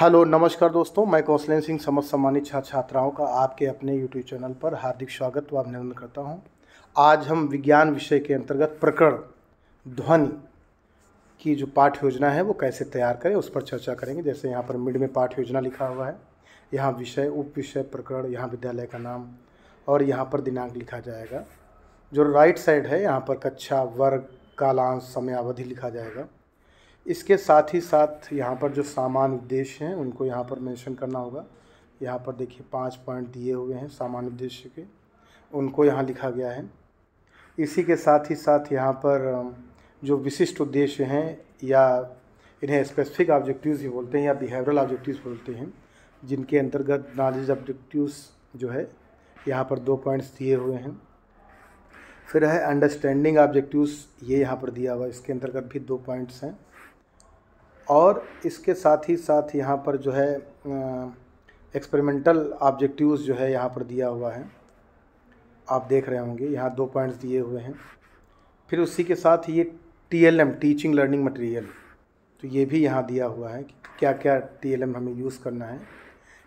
hello नमस्कार दोस्तों मैं कौशलेन सिंह समस्त सम्मानित छात्र छात्राओं का आपके अपने यूट्यूब चैनल पर हार्दिक स्वागत व अभिनंदन करता हूं आज हम विज्ञान विषय के अंतर्गत प्रकरण ध्वनि की जो पाठ योजना है वो कैसे तैयार करें उस पर चर्चा करेंगे जैसे यहाँ पर मिड में पाठ योजना लिखा हुआ है यहाँ विषय उप विषय प्रकरण यहाँ विद्यालय का नाम और यहाँ पर दिनांक लिखा जाएगा जो राइट साइड है यहाँ पर कक्षा वर्ग कालांश समयावधि लिखा जाएगा इसके साथ ही साथ यहाँ पर जो सामान्य उद्देश्य हैं उनको यहाँ पर मेंशन करना होगा यहाँ पर देखिए पाँच पॉइंट दिए हुए हैं सामान्य उद्देश्य के उनको यहाँ लिखा गया है इसी के साथ ही साथ यहाँ पर जो विशिष्ट उद्देश्य हैं या इन्हें स्पेसिफिक ऑब्जेक्टिव्स भी बोलते हैं या बिहेवियरल ऑब्जेक्टिव्स बोलते हैं जिनके अंतर्गत नॉलेज ऑब्जेक्टिव्स जो है यहाँ पर दो पॉइंट्स दिए हुए हैं फिर है अंडरस्टैंडिंग ऑब्जेक्टिव्स ये यहाँ पर दिया हुआ इसके अंतर्गत भी दो पॉइंट्स हैं और इसके साथ ही साथ यहाँ पर जो है एक्सपेरिमेंटल ऑब्जेक्टिव्स जो है यहाँ पर दिया हुआ है आप देख रहे होंगे यहाँ दो पॉइंट्स दिए हुए हैं फिर उसी के साथ ये T L M teaching learning material तो ये भी यहाँ दिया हुआ है कि क्या क्या टी एल एम हमें यूज़ करना है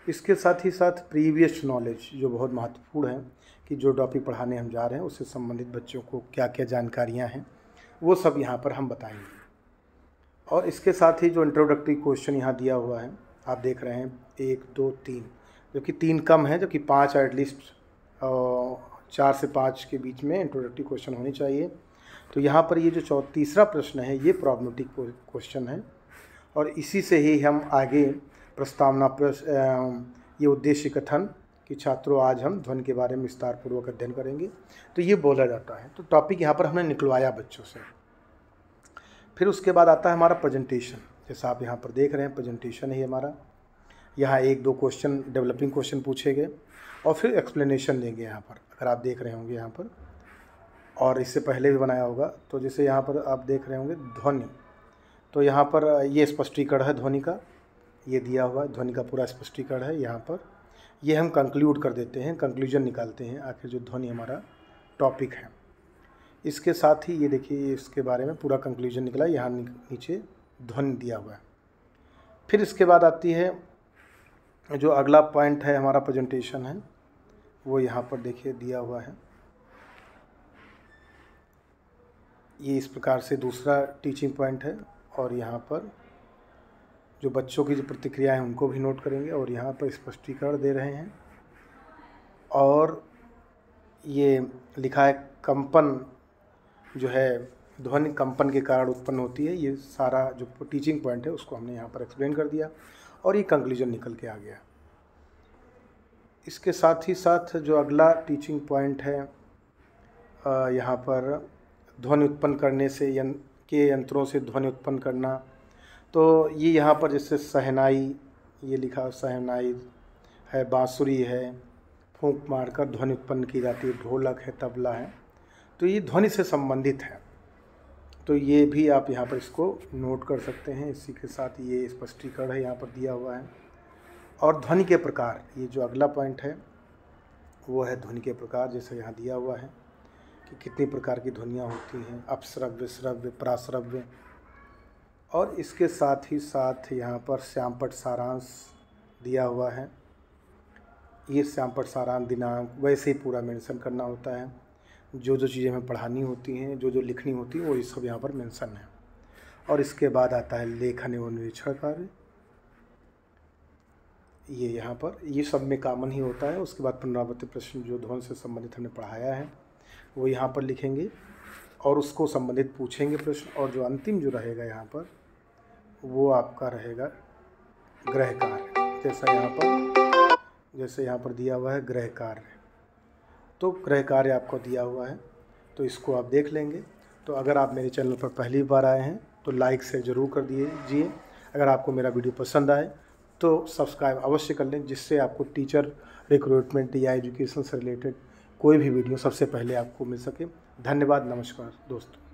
इसके साथ ही साथ प्रीवियस नॉलेज जो बहुत महत्वपूर्ण है कि जो टॉपिक पढ़ाने हम जा रहे हैं उससे संबंधित बच्चों को क्या क्या जानकारियाँ हैं वो सब यहाँ पर हम बताएंगे और इसके साथ ही जो इंट्रोडक्टरी क्वेश्चन यहाँ दिया हुआ है आप देख रहे हैं एक दो तीन जो कि तीन कम है जो कि पाँच एटलीस्ट चार से पाँच के बीच में इंट्रोडक्टिव क्वेश्चन होने चाहिए तो यहाँ पर ये जो चौ तीसरा प्रश्न है ये प्रॉब्लमेटिक क्वेश्चन है और इसी से ही हम आगे प्रस्तावना प्रश्न ये उद्देश्य कथन कि छात्रों आज हम ध्वन के बारे में विस्तारपूर्वक अध्ययन करेंगे तो ये बोला जाता है तो टॉपिक यहाँ पर हमने निकलवाया बच्चों से फिर उसके बाद आता है हमारा प्रेजेंटेशन जैसा आप यहाँ पर देख रहे हैं प्रेजेंटेशन ही हमारा यहाँ एक दो क्वेश्चन डेवलपिंग क्वेश्चन पूछे गए और फिर एक्सप्लेनेशन देंगे यहाँ पर अगर आप देख रहे होंगे यहाँ पर और इससे पहले भी बनाया होगा तो जैसे यहाँ पर आप देख रहे होंगे ध्वनि तो यहाँ पर ये स्पष्टीकरण है ध्वनि का ये दिया हुआ है ध्वनि का पूरा स्पष्टीकरण है यहाँ पर ये हम कंक्लूड कर देते हैं कंक्लूजन निकालते हैं आखिर जो ध्वनि हमारा टॉपिक है इसके साथ ही ये देखिए इसके बारे में पूरा कंक्लूजन निकला यहाँ नीचे ध्वनि दिया हुआ है फिर इसके बाद आती है जो अगला पॉइंट है हमारा प्रेजेंटेशन है वो यहाँ पर देखिए दिया हुआ है ये इस प्रकार से दूसरा टीचिंग पॉइंट है और यहाँ पर जो बच्चों की जो प्रतिक्रिया है उनको भी नोट करेंगे और यहाँ पर स्पष्टीकरण दे रहे हैं और ये लिखा है कंपन जो है ध्वनि कंपन के कारण उत्पन्न होती है ये सारा जो टीचिंग पॉइंट है उसको हमने यहाँ पर एक्सप्लेन कर दिया और ये कंक्लूजन निकल के आ गया इसके साथ ही साथ जो अगला टीचिंग पॉइंट है यहाँ पर ध्वनि उत्पन्न करने से यं के यंत्रों से ध्वनि उत्पन्न करना तो ये यहाँ पर जैसे सहनाई ये लिखा सहनाई है बाँसुरी है फूंक मारकर ध्वनि उत्पन्न की जाती है ढोलक है तबला है तो ये ध्वनि से संबंधित है तो ये भी आप यहाँ पर इसको नोट कर सकते हैं इसी के साथ ये स्पष्टीकरण है यहाँ पर दिया हुआ है और ध्वनि के प्रकार ये जो अगला पॉइंट है वो है ध्वनि के प्रकार जैसे यहाँ दिया हुआ है कि कितने प्रकार की ध्वनियाँ होती हैं अपश्रव्य श्रव्य प्राश्रव्य और इसके साथ ही साथ यहाँ पर श्यामपट सारांश दिया हुआ है ये श्यामपट सारांश दिनांक वैसे ही पूरा मेंशन करना होता है जो जो चीज़ें हमें पढ़ानी होती हैं जो जो लिखनी होती हैं वो ये सब यहाँ पर मेंशन है और इसके बाद आता है लेखन एवं निरीक्षण कार्य ये यहाँ पर ये सब में कामन ही होता है उसके बाद पुनरावृत्ति प्रश्न जो ध्वन से संबंधित हमने पढ़ाया है वो यहाँ पर लिखेंगे और उसको संबंधित पूछेंगे प्रश्न और जो अंतिम जो रहेगा यहाँ पर वो आपका रहेगा ग्रह कार्य जैसा यहाँ पर जैसे यहाँ पर दिया हुआ है ग्रह कार्य तो गृह कार्य आपको दिया हुआ है तो इसको आप देख लेंगे तो अगर आप मेरे चैनल पर पहली बार आए हैं तो लाइक से ज़रूर कर दीजिए अगर आपको मेरा वीडियो पसंद आए तो सब्सक्राइब अवश्य कर लें जिससे आपको टीचर रिक्रूटमेंट या एजुकेशन से रिलेटेड कोई भी वीडियो सबसे पहले आपको मिल सके धन्यवाद नमस्कार दोस्तों